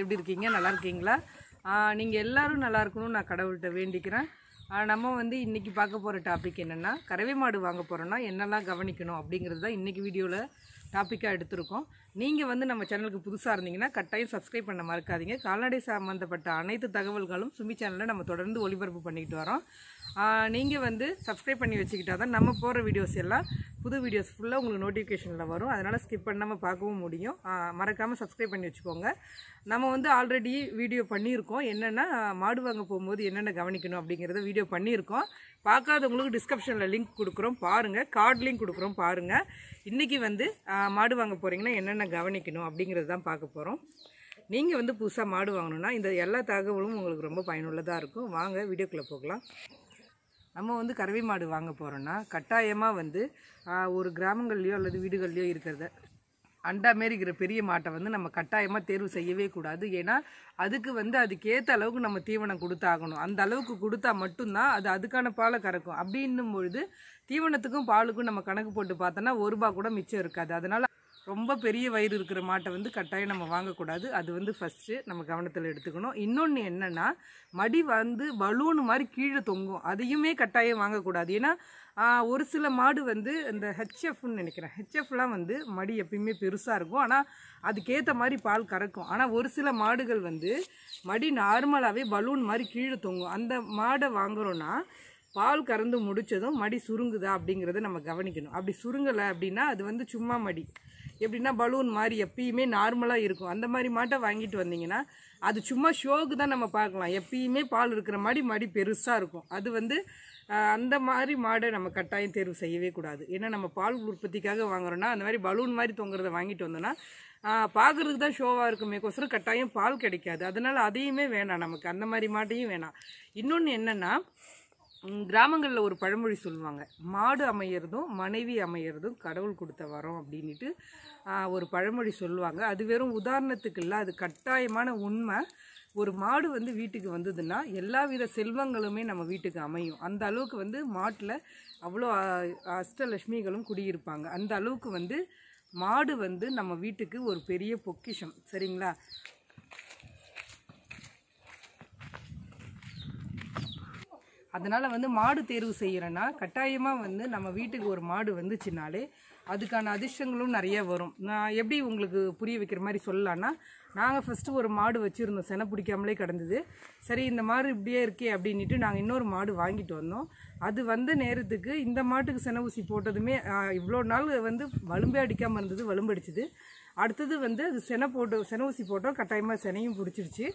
எப்படி இருக்கீங்க நல்லா இருக்கீங்களா நீங்கள் எல்லோரும் நல்லா இருக்கணும்னு நான் கடவுள்கிட்ட வேண்டிக்கிறேன் நம்ம வந்து இன்றைக்கி பார்க்க போகிற டாபிக் என்னென்னா கறவை மாடு வாங்க போகிறோன்னா என்னெல்லாம் கவனிக்கணும் அப்படிங்கிறது தான் இன்றைக்கி வீடியோவில் டாப்பிக்காக எடுத்திருக்கோம் நீங்கள் வந்து நம்ம சேனலுக்கு புதுசாக இருந்தீங்கன்னா கட்டாயம் சப்ஸ்கிரைப் பண்ண மறக்காதீங்க கால்நடை சம்மந்தப்பட்ட அனைத்து தகவல்களும் சுமி சேனலில் நம்ம தொடர்ந்து ஒளிபரப்பு பண்ணிக்கிட்டு வரோம் நீங்கள் வந்து சப்ஸ்கிரைப் பண்ணி வச்சுக்கிட்டா தான் நம்ம போகிற வீடியோஸ் எல்லாம் புது வீடியோஸ் ஃபுல்லாக உங்களுக்கு நோட்டிஃபிகேஷனில் வரும் அதனால் ஸ்கிப் பண்ணாமல் பார்க்கவும் முடியும் மறக்காமல் சப்ஸ்கிரைப் பண்ணி வச்சுக்கோங்க நம்ம வந்து ஆல்ரெடி வீடியோ பண்ணியிருக்கோம் என்னென்னா மாடு வாங்க போகும்போது என்னென்ன கவனிக்கணும் அப்படிங்கிறத வீடியோ பண்ணியிருக்கோம் பார்க்காதவங்களுக்கு டிஸ்கிரிப்ஷனில் லிங்க் கொடுக்குறோம் பாருங்கள் கார்டு லிங்க் கொடுக்குறோம் பாருங்கள் இன்றைக்கி வந்து மாடு வாங்க போகிறீங்கன்னா என்னென்ன கவனிக்கணும் அப்படிங்கிறது தான் பார்க்க போகிறோம் நீங்கள் வந்து புதுசாக மாடு வாங்கணுன்னா இந்த எல்லா தகவலும் உங்களுக்கு ரொம்ப பயனுள்ளதாக இருக்கும் வாங்க வீடியோக்குள்ளே போகலாம் நம்ம வந்து கறவை மாடு வாங்க போகிறோன்னா கட்டாயமாக வந்து ஒரு கிராமங்கள்லையோ அல்லது வீடுகள்லையோ இருக்கிறத அண்டா மாரி இருக்கிற பெரிய மாட்டை வந்து நம்ம கட்டாயமாக தேர்வு செய்யவே கூடாது ஏன்னா அதுக்கு வந்து அதுக்கேற்ற அளவுக்கு நம்ம தீவனம் கொடுத்தாகணும் அந்த அளவுக்கு கொடுத்தா மட்டும்தான் அது அதுக்கான பாலை கறக்கும் அப்படின்னும் பொழுது தீவனத்துக்கும் பாலுக்கும் நம்ம கணக்கு போட்டு பார்த்தோன்னா ஒரு ரூபா கூட மிச்சம் இருக்காது அதனால் ரொம்ப பெரிய வயிறு இருக்கிற மாட்டை வந்து கட்டாயம் நம்ம வாங்கக்கூடாது அது வந்து ஃபஸ்ட்டு நம்ம கவனத்தில் எடுத்துக்கணும் இன்னொன்று என்னென்னா மடி வந்து பலூனு மாதிரி கீழே தொங்கும் அதையுமே கட்டாயம் வாங்கக்கூடாது ஏன்னா ஒரு சில மாடு வந்து இந்த ஹெச்எஃப்னு நினைக்கிறேன் ஹெச்எஃப்லாம் வந்து மடி எப்பயுமே பெருசாக இருக்கும் ஆனால் அதுக்கேற்ற மாதிரி பால் கறக்கும் ஆனால் ஒரு சில மாடுகள் வந்து மடி நார்மலாகவே பலூன் மாதிரி கீழே தொங்கும் அந்த மாடை வாங்குகிறோன்னா பால் கறந்து முடித்ததும் மடி சுருங்குதா அப்படிங்கிறத நம்ம கவனிக்கணும் அப்படி சுருங்கலை அப்படின்னா அது வந்து சும்மா மடி எப்படின்னா பலூன் மாதிரி எப்பயுமே நார்மலாக இருக்கும் அந்த மாதிரி மாட்டை வாங்கிட்டு வந்தீங்கன்னா அது சும்மா ஷோக்கு தான் நம்ம பார்க்கலாம் எப்பயுமே பால் இருக்கிற மாதிரி மடி பெருசாக இருக்கும் அது வந்து அந்த மாதிரி மாடை நம்ம கட்டாயம் தேர்வு செய்யவே கூடாது ஏன்னா நம்ம பால் உற்பத்திக்காக வாங்குறோன்னா அந்த மாதிரி பலூன் மாதிரி தொங்குறத வாங்கிட்டு வந்தோன்னா பார்க்குறதுக்கு தான் ஷோவாக கொசரம் கட்டாயம் பால் கிடைக்காது அதனால் அதையுமே வேணாம் நமக்கு அந்த மாதிரி மாட்டையும் வேணாம் இன்னொன்று என்னென்னா கிராமங்களில் ஒரு பழமொழி சொல்லுவாங்க மாடு அமையிறதும் மனைவி அமையிறதும் கடவுள் கொடுத்த வரோம் அப்படின்ட்டு ஒரு பழமொழி சொல்லுவாங்க அது வெறும் உதாரணத்துக்கு இல்லை அது கட்டாயமான உண்மை ஒரு மாடு வந்து வீட்டுக்கு வந்ததுன்னா எல்லா வித செல்வங்களுமே நம்ம வீட்டுக்கு அமையும் அந்த அளவுக்கு வந்து மாட்டில் அவ்வளோ அஷ்டலட்சுமிகளும் குடியிருப்பாங்க அந்த அளவுக்கு வந்து மாடு வந்து நம்ம வீட்டுக்கு ஒரு பெரிய பொக்கிஷம் சரிங்களா அதனால் வந்து மாடு தேர்வு செய்கிறேன்னா கட்டாயமாக வந்து நம்ம வீட்டுக்கு ஒரு மாடு வந்துச்சுனாலே அதுக்கான அதிர்ஷ்டங்களும் நிறைய வரும் நான் எப்படி உங்களுக்கு புரிய வைக்கிற மாதிரி சொல்லலான்னா நாங்கள் ஃபஸ்ட்டு ஒரு மாடு வச்சுருந்தோம் செனை பிடிக்காமலே கிடந்தது சரி இந்த மாடு இப்படியே இருக்கே அப்படின்ட்டு நாங்கள் இன்னொரு மாடு வாங்கிட்டு வந்தோம் அது வந்த நேரத்துக்கு இந்த மாட்டுக்கு செனை ஊசி போட்டதுமே இவ்வளோ நாள் வந்து வலும்பே அடிக்காமல் இருந்தது வலும்படிச்சுது அடுத்தது வந்து அது செனை போட்டு செனை ஊசி போட்டோம் கட்டாயமாக செனையும் பிடிச்சிருச்சு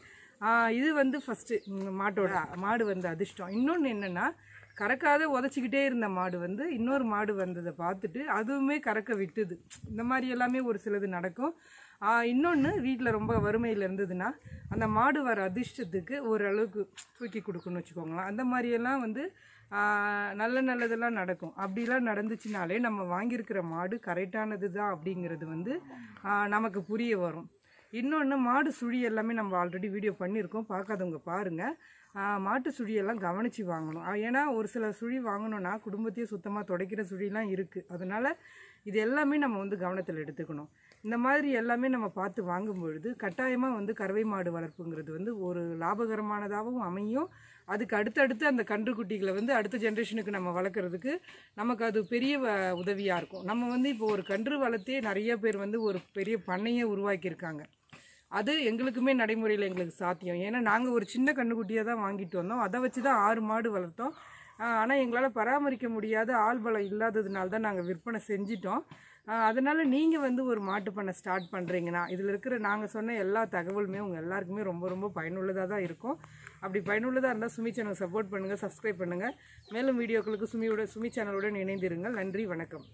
இது வந்து ஃபஸ்ட்டு மாட்டோட மாடு வந்து அதிர்ஷ்டம் இன்னொன்று என்னென்னா கறக்காத உதச்சிக்கிட்டே இருந்த மாடு வந்து இன்னொரு மாடு வந்ததை பார்த்துட்டு அதுவுமே கறக்க விட்டுது இந்த மாதிரி எல்லாமே ஒரு சிலது நடக்கும் இன்னொன்று வீட்டில் ரொம்ப வறுமையில் இருந்ததுன்னா அந்த மாடு வர அதிர்ஷ்டத்துக்கு ஓரளவுக்கு தூக்கி கொடுக்குன்னு வச்சுக்கோங்களேன் அந்த மாதிரியெல்லாம் வந்து நல்ல நல்லதெல்லாம் நடக்கும் அப்படிலாம் நடந்துச்சுனாலே நம்ம வாங்கியிருக்கிற மாடு கரெக்டானது தான் அப்படிங்கிறது வந்து நமக்கு புரிய வரும் இன்னொன்று மாடு சுழி எல்லாமே நம்ம ஆல்ரெடி வீடியோ பண்ணியிருக்கோம் பார்க்காதவங்க பாருங்கள் மாட்டு சுழியெல்லாம் கவனித்து வாங்கணும் ஏன்னா ஒரு சில சுழி வாங்கணும்னா குடும்பத்தையே சுத்தமாக துடைக்கிற சுழிலாம் இருக்குது அதனால் இது எல்லாமே நம்ம வந்து கவனத்தில் எடுத்துக்கணும் இந்த மாதிரி எல்லாமே நம்ம பார்த்து வாங்கும் பொழுது கட்டாயமாக வந்து கறவை மாடு வளர்ப்புங்கிறது வந்து ஒரு லாபகரமானதாகவும் அமையும் அதுக்கு அடுத்தடுத்து அந்த கன்றுக்குட்டிகளை வந்து அடுத்த ஜென்ரேஷனுக்கு நம்ம வளர்க்குறதுக்கு நமக்கு அது பெரிய உதவியாக இருக்கும் நம்ம வந்து இப்போ ஒரு கன்று வளர்த்தே நிறைய பேர் வந்து ஒரு பெரிய பண்ணையை உருவாக்கியிருக்காங்க அது எங்களுக்குமே நடைமுறையில் எங்களுக்கு சாத்தியம் ஏன்னா நாங்கள் ஒரு சின்ன கண்ணுக்குட்டியாக தான் வாங்கிட்டு வந்தோம் அதை வச்சு தான் ஆறு மாடு வளர்த்தோம் ஆனால் எங்களால் பராமரிக்க முடியாத ஆள் பலம் இல்லாததுனால தான் நாங்கள் விற்பனை செஞ்சிட்டோம் அதனால் நீங்கள் வந்து ஒரு மாட்டு பண்ணை ஸ்டார்ட் பண்ணுறீங்கன்னா இதில் இருக்கிற நாங்கள் சொன்ன எல்லா தகவலுமே உங்கள் எல்லாருக்குமே ரொம்ப ரொம்ப பயனுள்ளதாக தான் இருக்கும் அப்படி பயனுள்ளதாக இருந்தால் சுமி சேனல் சப்போர்ட் பண்ணுங்கள் சப்ஸ்கிரைப் பண்ணுங்கள் மேலும் வீடியோக்களுக்கு சுமியோட சுமி சேனலுடன் இணைந்திருங்கள் நன்றி வணக்கம்